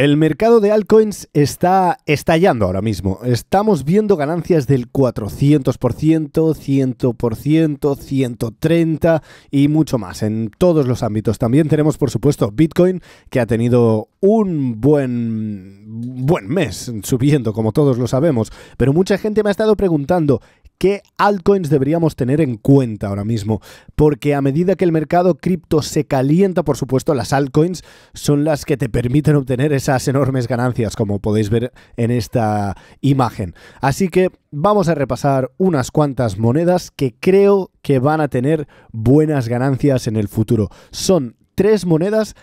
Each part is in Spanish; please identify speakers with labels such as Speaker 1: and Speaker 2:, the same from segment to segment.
Speaker 1: El mercado de altcoins está estallando ahora mismo. Estamos viendo ganancias del 400%, 100%, 130% y mucho más en todos los ámbitos. También tenemos, por supuesto, Bitcoin, que ha tenido un buen, buen mes subiendo, como todos lo sabemos. Pero mucha gente me ha estado preguntando, qué altcoins deberíamos tener en cuenta ahora mismo, porque a medida que el mercado cripto se calienta, por supuesto, las altcoins son las que te permiten obtener esas enormes ganancias, como podéis ver en esta imagen. Así que vamos a repasar unas cuantas monedas que creo que van a tener buenas ganancias en el futuro. Son tres monedas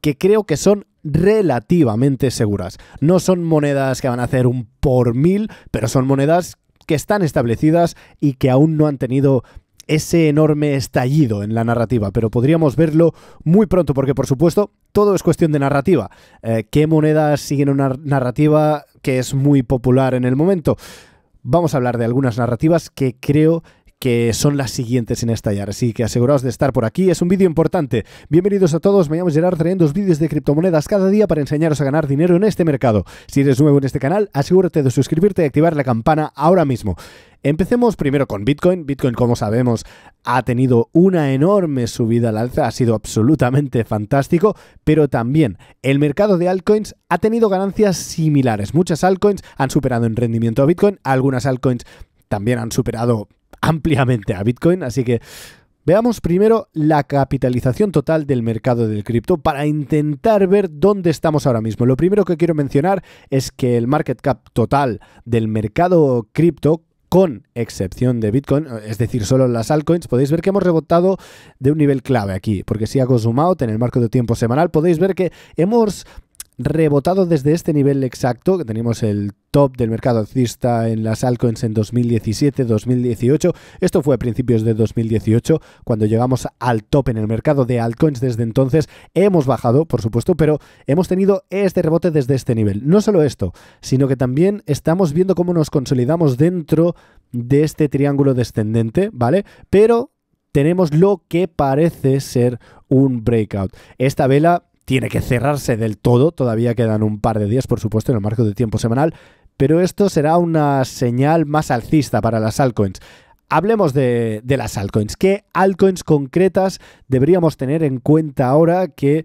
Speaker 1: que creo que son relativamente seguras. No son monedas que van a hacer un por mil, pero son monedas que están establecidas y que aún no han tenido ese enorme estallido en la narrativa, pero podríamos verlo muy pronto, porque por supuesto todo es cuestión de narrativa. Eh, ¿Qué monedas siguen una narrativa que es muy popular en el momento? Vamos a hablar de algunas narrativas que creo que son las siguientes en estallar, así que aseguraos de estar por aquí, es un vídeo importante. Bienvenidos a todos, me llamo Gerard, trayendo dos vídeos de criptomonedas cada día para enseñaros a ganar dinero en este mercado. Si eres nuevo en este canal, asegúrate de suscribirte y activar la campana ahora mismo. Empecemos primero con Bitcoin. Bitcoin, como sabemos, ha tenido una enorme subida al alza, ha sido absolutamente fantástico, pero también el mercado de altcoins ha tenido ganancias similares. Muchas altcoins han superado en rendimiento a Bitcoin, algunas altcoins también han superado ampliamente a Bitcoin, así que veamos primero la capitalización total del mercado del cripto para intentar ver dónde estamos ahora mismo. Lo primero que quiero mencionar es que el market cap total del mercado cripto con excepción de Bitcoin, es decir, solo las altcoins, podéis ver que hemos rebotado de un nivel clave aquí, porque si hago zoom out en el marco de tiempo semanal, podéis ver que hemos rebotado desde este nivel exacto, que tenemos el top del mercado alcista en las altcoins en 2017-2018. Esto fue a principios de 2018, cuando llegamos al top en el mercado de altcoins. Desde entonces hemos bajado, por supuesto, pero hemos tenido este rebote desde este nivel. No solo esto, sino que también estamos viendo cómo nos consolidamos dentro de este triángulo descendente, ¿vale? Pero tenemos lo que parece ser un breakout. Esta vela tiene que cerrarse del todo, todavía quedan un par de días, por supuesto, en el marco de tiempo semanal, pero esto será una señal más alcista para las altcoins. Hablemos de, las altcoins. ¿Qué altcoins concretas deberíamos tener en cuenta ahora que,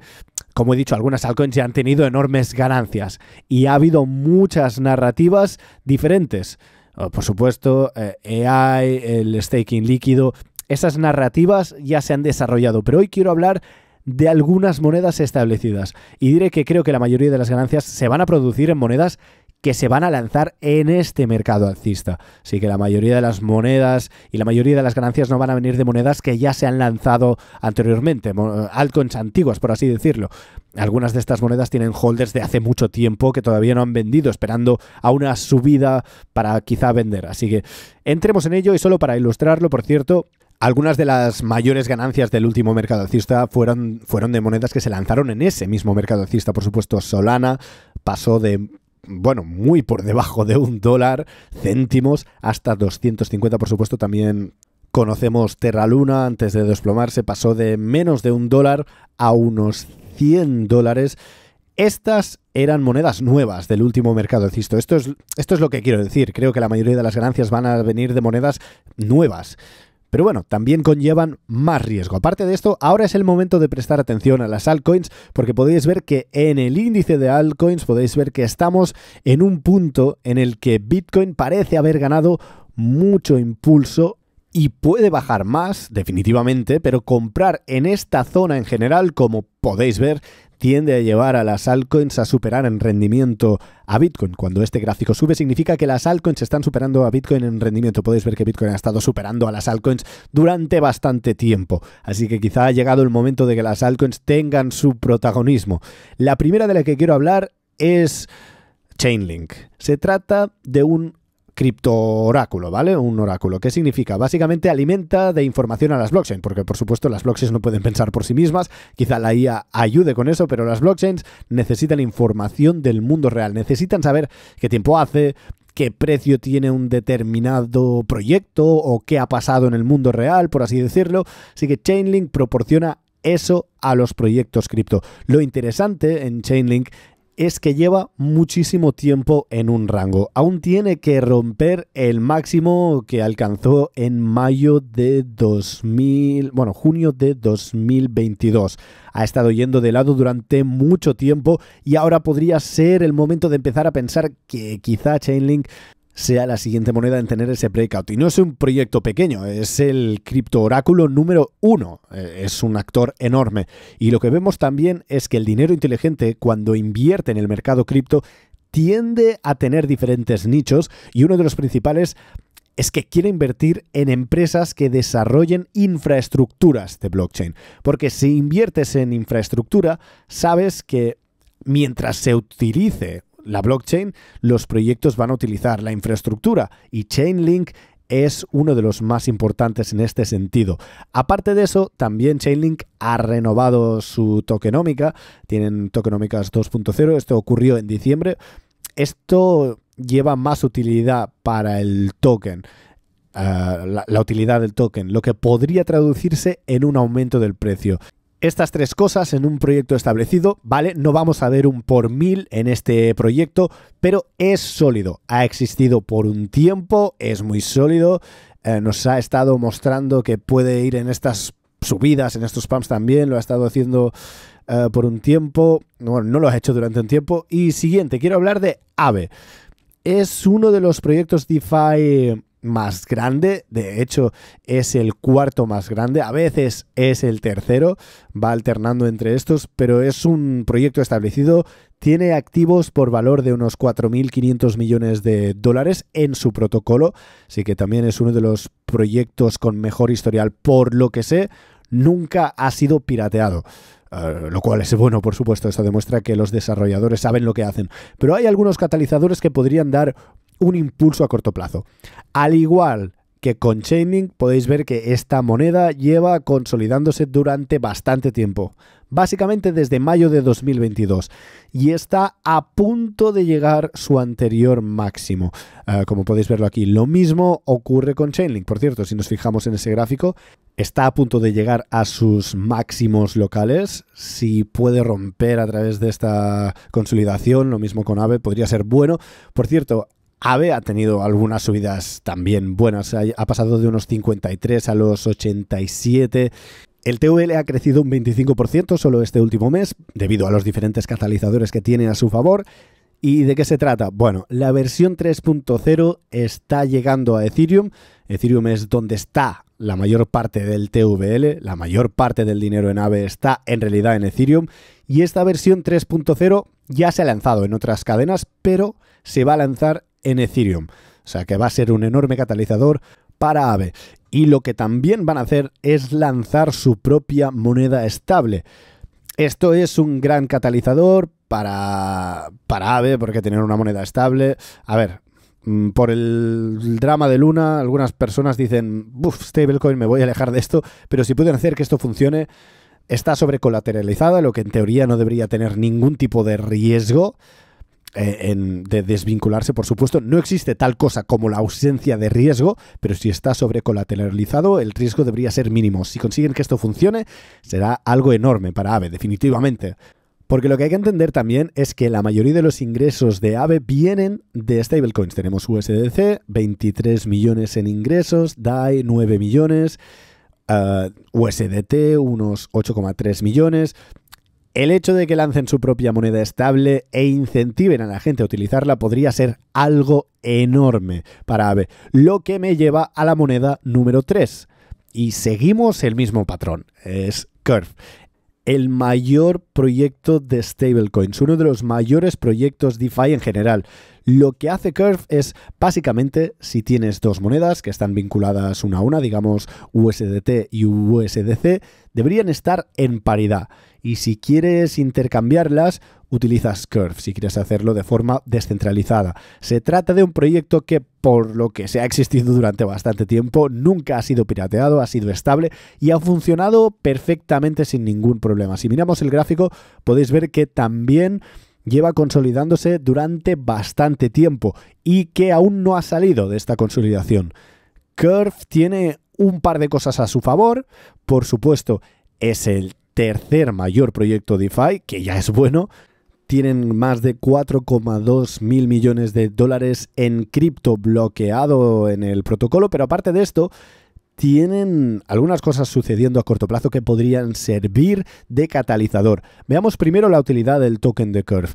Speaker 1: como he dicho, algunas altcoins ya han tenido enormes ganancias y ha habido muchas narrativas diferentes? Oh, por supuesto, eh, AI, el staking líquido, esas narrativas ya se han desarrollado, pero hoy quiero hablar de algunas monedas establecidas. Y diré que creo que la mayoría de las ganancias se van a producir en monedas que se van a lanzar en este mercado alcista. Así que la mayoría de las monedas y la mayoría de las ganancias no van a venir de monedas que ya se han lanzado anteriormente, altcoins antiguas, por así decirlo. Algunas de estas monedas tienen holders de hace mucho tiempo que todavía no han vendido, esperando a una subida para quizá vender. Así que entremos en ello y solo para ilustrarlo, por cierto, algunas de las mayores ganancias del último mercado alcista fueron, fueron de monedas que se lanzaron en ese mismo mercado alcista. Por supuesto, Solana pasó de bueno, muy por debajo de un dólar, céntimos, hasta 250, por supuesto, también conocemos Terra Luna, antes de desplomarse pasó de menos de un dólar a unos 100 dólares. Estas eran monedas nuevas del último mercado alcista. Esto es, esto es lo que quiero decir. Creo que la mayoría de las ganancias van a venir de monedas nuevas. Pero bueno, también conllevan más riesgo. Aparte de esto, ahora es el momento de prestar atención a las altcoins porque podéis ver que en el índice de altcoins podéis ver que estamos en un punto en el que Bitcoin parece haber ganado mucho impulso y puede bajar más, definitivamente, pero comprar en esta zona en general, como podéis ver, tiende a llevar a las altcoins a superar en rendimiento a Bitcoin. Cuando este gráfico sube significa que las altcoins están superando a Bitcoin en rendimiento. Podéis ver que Bitcoin ha estado superando a las altcoins durante bastante tiempo. Así que quizá ha llegado el momento de que las altcoins tengan su protagonismo. La primera de la que quiero hablar es Chainlink. Se trata de un cripto oráculo, ¿vale? Un oráculo. ¿Qué significa? Básicamente alimenta de información a las blockchains, porque por supuesto las blockchains no pueden pensar por sí mismas, quizá la IA ayude con eso, pero las blockchains necesitan información del mundo real, necesitan saber qué tiempo hace, qué precio tiene un determinado proyecto o qué ha pasado en el mundo real, por así decirlo. Así que Chainlink proporciona eso a los proyectos cripto. Lo interesante en Chainlink es que lleva muchísimo tiempo en un rango. Aún tiene que romper el máximo que alcanzó en mayo de 2000, bueno, junio de 2022. Ha estado yendo de lado durante mucho tiempo y ahora podría ser el momento de empezar a pensar que quizá Chainlink sea la siguiente moneda en tener ese breakout. Y no es un proyecto pequeño, es el cripto oráculo número uno. Eh, es un actor enorme. Y lo que vemos también es que el dinero inteligente, cuando invierte en el mercado cripto, tiende a tener diferentes nichos y uno de los principales es que quiere invertir en empresas que desarrollen infraestructuras de blockchain. Porque si inviertes en infraestructura, sabes que mientras se utilice la blockchain los proyectos van a utilizar, la infraestructura y Chainlink es uno de los más importantes en este sentido. Aparte de eso, también Chainlink ha renovado su tokenómica, tienen tokenómicas 2.0, esto ocurrió en diciembre. Esto lleva más utilidad para el token. Eh, la, utilidad del token, lo que podría traducirse en un aumento del precio estas tres cosas en un proyecto establecido, ¿vale? No vamos a ver un por mil en este proyecto, pero es sólido. Ha existido por un tiempo, es muy sólido, eh, nos ha estado mostrando que puede ir en estas subidas, en estos pumps también, lo ha estado haciendo eh, por un tiempo, bueno, no lo ha hecho durante un tiempo. Y siguiente, quiero hablar de AVE. Es uno de los proyectos DeFi más grande, de hecho es el cuarto más grande, a veces es el tercero, va alternando entre estos, pero es un proyecto establecido, tiene activos por valor de unos 4.500 millones de dólares en su protocolo, así que también es uno de los proyectos con mejor historial, por lo que sé, nunca ha sido pirateado. Eh, lo cual es bueno, por supuesto, esto demuestra que los desarrolladores saben lo que hacen. Pero hay algunos catalizadores que podrían dar un impulso a corto plazo. Al igual que con Chainlink podéis ver que esta moneda lleva consolidándose durante bastante tiempo, básicamente desde mayo de 2022, y está a punto de llegar su anterior máximo. Eh, como podéis verlo aquí, lo mismo ocurre con Chainlink, por cierto, si nos fijamos en ese gráfico, está a punto de llegar a sus máximos locales, si puede romper a través de esta consolidación, lo mismo con AVE, podría ser bueno. Por cierto, AVE ha tenido algunas subidas también buenas, ha pasado de unos 53 a los 87. El TVL ha crecido un 25% solo este último mes, debido a los diferentes catalizadores que tiene a su favor. ¿Y de qué se trata? Bueno, la versión 3.0 está llegando a Ethereum. Ethereum es donde está la mayor parte del TVL, la mayor parte del dinero en AVE está en realidad en Ethereum. Y esta versión 3.0 ya se ha lanzado en otras cadenas, pero se va a lanzar en Ethereum. O sea que va a ser un enorme catalizador para AVE. Y lo que también van a hacer es lanzar su propia moneda estable. Esto es un gran catalizador para, para AVE, porque tener una moneda estable. A ver, mm, por el drama de Luna, algunas personas dicen, uff, stablecoin, me voy a alejar de esto. Pero si pueden hacer que esto funcione, está sobrecolateralizada, lo que en teoría no debería tener ningún tipo de riesgo. Eh, de desvincularse, por supuesto. No existe tal cosa como la ausencia de riesgo, pero si está sobrecolateralizado, el riesgo debería ser mínimo. Si consiguen que esto funcione, será algo enorme para AVE, definitivamente. Porque lo que hay que entender también es que la mayoría de los ingresos de AVE vienen de stablecoins. Tenemos USDC, 23 millones en ingresos, DAI, 9 millones, eh, USDT, unos 8,3 millones. El hecho de que lancen su propia moneda estable e incentiven a la gente a utilizarla podría ser algo enorme para AVE, lo que me lleva a la moneda número 3. Y seguimos el mismo patrón, es Curve el mayor proyecto de stablecoins, uno de los mayores proyectos DeFi en general. Lo que hace Curve es básicamente si tienes dos monedas que están vinculadas una a una, digamos USDT y USDC, deberían estar en paridad. Y si quieres intercambiarlas, utilizas Curve si quieres hacerlo de forma descentralizada. Se trata de un proyecto que por lo que se ha existido durante bastante tiempo, nunca ha sido pirateado, ha sido estable y ha funcionado perfectamente sin ningún problema. Si miramos el gráfico podéis ver que también lleva consolidándose durante bastante tiempo y que aún no ha salido de esta consolidación. Curve tiene un par de cosas a su favor. Por supuesto, es el tercer mayor proyecto DeFi, que ya es bueno, tienen más de 4,2 mil millones de dólares en cripto bloqueado en el protocolo, pero aparte de esto, tienen algunas cosas sucediendo a corto plazo que podrían servir de catalizador. Veamos primero la utilidad del token de Curve.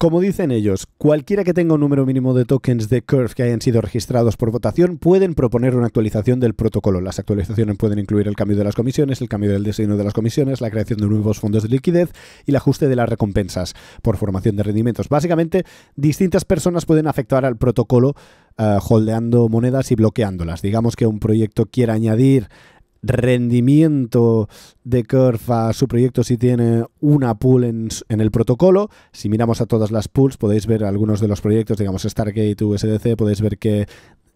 Speaker 1: Como dicen ellos, cualquiera que tenga un número mínimo de tokens de Curve que hayan sido registrados por votación pueden proponer una actualización del protocolo. Las actualizaciones pueden incluir el cambio de las comisiones, el cambio del diseño de las comisiones, la creación de nuevos fondos de liquidez y el ajuste de las recompensas por formación de rendimientos. Básicamente, distintas personas pueden afectar al protocolo eh, holdeando monedas y bloqueándolas. Digamos que un proyecto quiera añadir rendimiento de Curve a su proyecto si tiene una pool en, el protocolo. Si miramos a todas las pools, podéis ver algunos de los proyectos, digamos Stargate, USDC, podéis ver que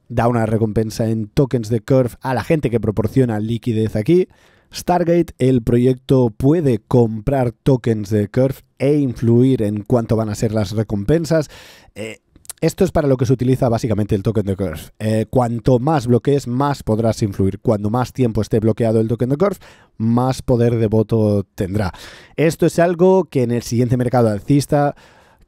Speaker 1: da una recompensa en tokens de Curve a la gente que proporciona liquidez aquí. Stargate, el proyecto puede comprar tokens de Curve e influir en cuánto van a ser las recompensas. Eh, esto es para lo que se utiliza básicamente el token de curve. Eh, cuanto más bloquees, más podrás influir. Cuando más tiempo esté bloqueado el token de curve, más poder de voto tendrá. Esto es algo que en el siguiente mercado alcista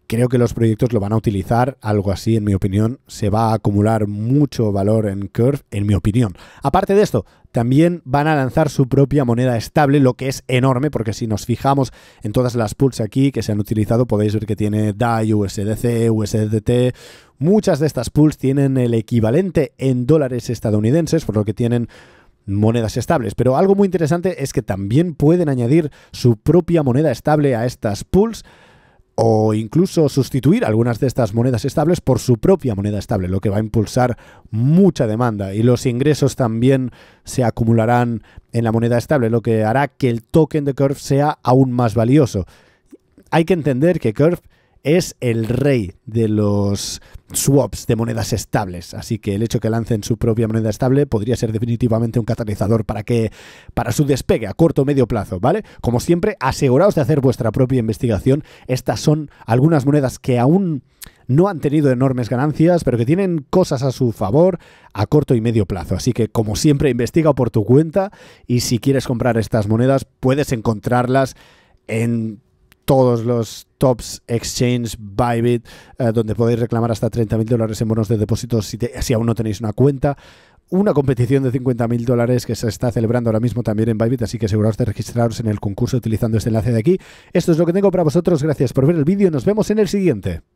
Speaker 1: creo que los proyectos lo van a utilizar, algo así en mi opinión, se va a acumular mucho valor en Curve, en mi opinión. Aparte de esto, también van a lanzar su propia moneda estable, lo que es enorme, porque si nos fijamos en todas las pools aquí que se han utilizado, podéis ver que tiene DAI, USDC, USDT, muchas de estas pools tienen el equivalente en dólares estadounidenses, por lo que tienen monedas estables. Pero algo muy interesante es que también pueden añadir su propia moneda estable a estas pools, o incluso sustituir algunas de estas monedas estables por su propia moneda estable, lo que va a impulsar mucha demanda y los ingresos también se acumularán en la moneda estable, lo que hará que el token de Curve sea aún más valioso. Hay que entender que Curve es el rey de los swaps de monedas estables. Así que el hecho que lancen su propia moneda estable podría ser definitivamente un catalizador para que para su despegue a corto o medio plazo, ¿vale? Como siempre, aseguraos de hacer vuestra propia investigación. Estas son algunas monedas que aún no han tenido enormes ganancias, pero que tienen cosas a su favor a corto y medio plazo. Así que, como siempre, investiga por tu cuenta y si quieres comprar estas monedas, puedes encontrarlas en todos los tops, exchange, Bybit, eh, donde podéis reclamar hasta 30.000 dólares en bonos de depósito si, aún no tenéis una cuenta una competición de 50.000 dólares que se está celebrando ahora mismo también en Bybit, así que aseguraos de registraros en el concurso utilizando este enlace de aquí. Esto es lo que tengo para vosotros, gracias por ver el vídeo, nos vemos en el siguiente.